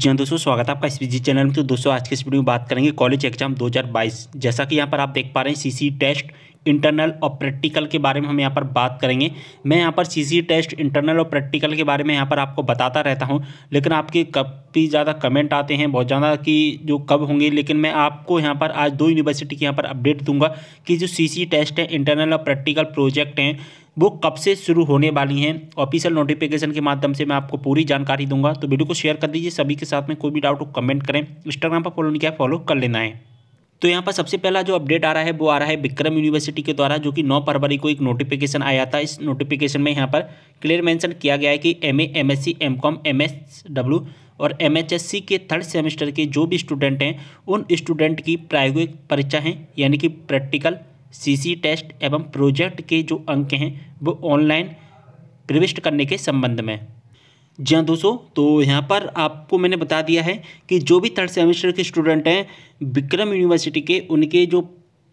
जी हाँ दोस्तों स्वागत है आपका इस जी चैनल में तो दोस्तों आज के इस वीडियो में बात करेंगे कॉलेज एग्जाम 2022 जैसा कि यहाँ पर आप देख पा रहे हैं सीसी टेस्ट इंटरनल और प्रैक्टिकल के बारे में हम यहाँ पर बात करेंगे मैं यहाँ पर सीसी टेस्ट इंटरनल और प्रैक्टिकल के बारे में यहाँ पर आपको बताता रहता हूँ लेकिन आपके काफ़ी ज़्यादा कमेंट आते हैं बहुत ज़्यादा कि जो कब होंगे लेकिन मैं आपको यहाँ पर आज दो यूनिवर्सिटी के यहाँ पर अपडेट दूंगा कि जो सीसी टेस्ट e है इंटरनल और प्रैक्टिकल प्रोजेक्ट हैं वो कब से शुरू होने वाली हैं ऑफिशियल नोटिफिकेशन के माध्यम से मैं आपको पूरी जानकारी दूंगा तो वीडियो को शेयर कर दीजिए सभी के साथ में कोई भी डाउट हो कमेंट करें इंस्टाग्राम पर फॉलो नहीं किया फॉलो कर लेना है तो यहाँ पर सबसे पहला जो अपडेट आ रहा है वो आ रहा है विक्रम यूनिवर्सिटी के द्वारा जो कि 9 फरवरी को एक नोटिफिकेशन आया था इस नोटिफिकेशन में यहाँ पर क्लियर मेंशन किया गया है कि M A M S C M com M S W और एम एच एस सी के थर्ड सेमेस्टर के जो भी स्टूडेंट हैं उन स्टूडेंट की प्रायोगिक परीक्षा हैं यानी कि प्रैक्टिकल सीसी टेस्ट एवं प्रोजेक्ट के जो अंक हैं वो ऑनलाइन प्रविष्ट करने के संबंध में जी हाँ दोस्तों तो यहाँ पर आपको मैंने बता दिया है कि जो भी थर्ड सेमेस्टर के स्टूडेंट हैं विक्रम यूनिवर्सिटी के उनके जो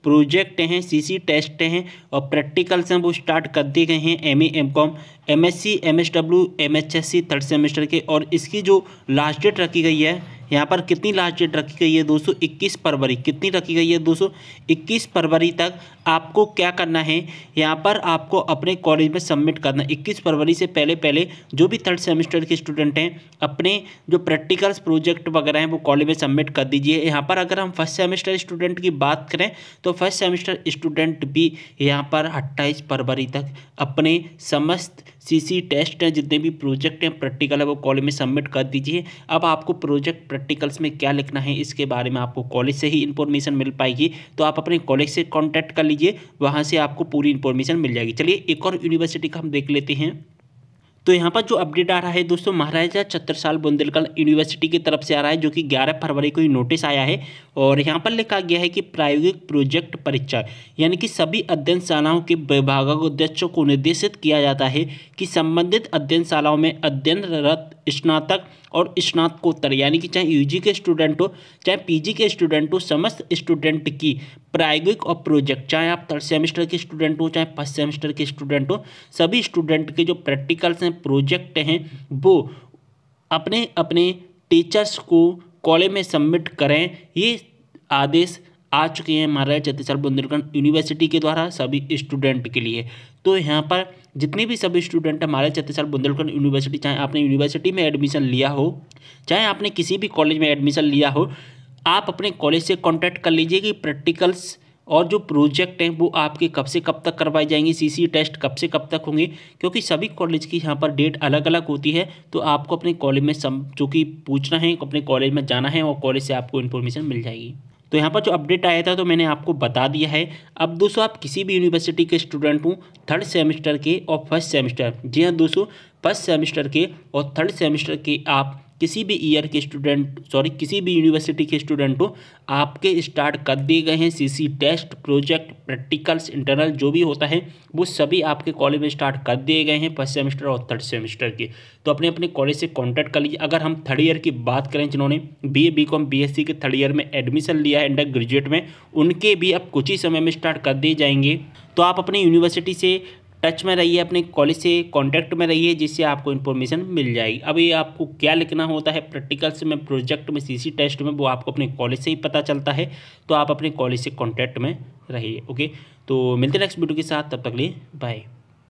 प्रोजेक्ट हैं सीसी टेस्ट हैं और प्रैक्टिकल्स हैं वो स्टार्ट कर दिए गए हैं M A M com M S C M S W M H S C third semester के और इसकी जो लास्ट डेट रखी गई है यहाँ पर कितनी लास्ट डेट रखी गई है दोस्तों इक्कीस फरवरी कितनी रखी गई है दोस्तों इक्कीस फरवरी तक आपको क्या करना है यहाँ पर आपको अपने कॉलेज में सबमिट करना इक्कीस फरवरी से पहले पहले जो भी थर्ड सेमेस्टर के स्टूडेंट हैं अपने जो प्रैक्टिकल्स प्रोजेक्ट वगैरह हैं वो कॉलेज में सबमिट कर दीजिए यहाँ पर अगर हम फर्स्ट सेमेस्टर स्टूडेंट की बात करें तो फर्स्ट सेमेस्टर स्टूडेंट भी यहाँ पर अट्ठाईस फरवरी तक अपने समस्त सीसी टेस्ट हैं जितने भी प्रोजेक्ट हैं प्रैक्टिकल है वो कॉलेज में सबमिट कर दीजिए अब आपको प्रोजेक्ट प्रैक्टिकल्स में क्या लिखना है इसके बारे में आपको कॉलेज से ही इन्फॉर्मेशन मिल पाएगी तो आप अपने कॉलेज से कॉन्टैक्ट कर लीजिए वहाँ से आपको पूरी इन्फॉर्मेशन मिल जाएगी चलिए एक और यूनिवर्सिटी का हम देख लेते हैं तो यहाँ पर जो अपडेट आ रहा है दोस्तों महाराजा छत्रसाल बुंदेलखंड यूनिवर्सिटी की तरफ से आ रहा है जो कि 11 फरवरी को ही नोटिस आया है और यहाँ पर लिखा गया है कि प्रायोगिक प्रोजेक्ट परीक्षा यानी कि सभी अध्ययनशालाओं के विभागों को निर्देशित किया जाता है कि संबंधित अध्ययनशालाओं में अध्ययनरत स्नातक और स्नातकोत्तर यानी कि चाहे यूजी के स्टूडेंट हो चाहे पीजी के स्टूडेंट हो समस्त स्टूडेंट की प्रायोगिक और प्रोजेक्ट चाहे आप थर्ड सेमेस्टर के स्टूडेंट हो चाहे फर्स्ट सेमेस्टर के स्टूडेंट हो सभी स्टूडेंट के जो प्रैक्टिकल्स हैं प्रोजेक्ट हैं वो अपने अपने टीचर्स को कॉलेज में सबमिट करें ये आदेश आ चुके हैं हमारे छत्तीसगढ़ बुंदेलखंड यूनिवर्सिटी के द्वारा सभी स्टूडेंट के लिए तो यहाँ पर जितने भी सभी स्टूडेंट हैं हमारे छत्तीसगढ़ बुंदेलखंड यूनिवर्सिटी चाहे आपने यूनिवर्सिटी में एडमिशन लिया हो चाहे आपने किसी भी कॉलेज में एडमिशन लिया हो आप अपने कॉलेज से कॉन्टैक्ट कर लीजिए कि प्रैक्टिकल्स और जो प्रोजेक्ट हैं वो आपके कब से कब तक करवाए जाएंगे सीसी टेस्ट कब से कब तक होंगे क्योंकि सभी कॉलेज की यहाँ पर डेट अलग अलग होती है तो आपको अपने कॉलेज में सम जो कि पूछना है अपने कॉलेज में जाना है और कॉलेज से आपको इन्फॉर्मेशन मिल जाएगी तो यहाँ पर जो अपडेट आया था तो मैंने आपको बता दिया है अब दोस्तों आप किसी भी यूनिवर्सिटी के स्टूडेंट हूँ थर्ड सेमेस्टर के और फर्स्ट सेमेस्टर जी हाँ दोस्तों फर्स्ट सेमेस्टर के और थर्ड सेमेस्टर के आप किसी भी ईयर के स्टूडेंट सॉरी किसी भी यूनिवर्सिटी के स्टूडेंट हो आपके स्टार्ट कर दिए गए हैं CC test project practicals internal जो भी होता है वो सभी आपके कॉलेज में स्टार्ट कर दिए गए हैं फर्स्ट सेमेस्टर और थर्ड सेमेस्टर के तो अपने अपने कॉलेज से कॉन्टैक्ट कर लीजिए अगर हम थर्ड ईयर की बात करें जिन्होंने B A B com B S C के थर्ड ईयर में एडमिशन लिया है अंडर ग्रेजुएट में उनके भी अब कुछ ही समय में स्टार्ट कर दिए जाएंगे तो आप अपने यूनिवर्सिटी से टच में रहिए अपने कॉलेज से कांटेक्ट में रहिए जिससे आपको इन्फॉर्मेशन मिल जाएगी अब ये आपको क्या लिखना होता है प्रैक्टिकल्स में प्रोजेक्ट में सीसी टेस्ट में वो आपको अपने कॉलेज से ही पता चलता है तो आप अपने कॉलेज से कॉन्टैक्ट में रहिए ओके तो मिलते नेक्स्ट वीडियो के साथ तब तक लिए बाय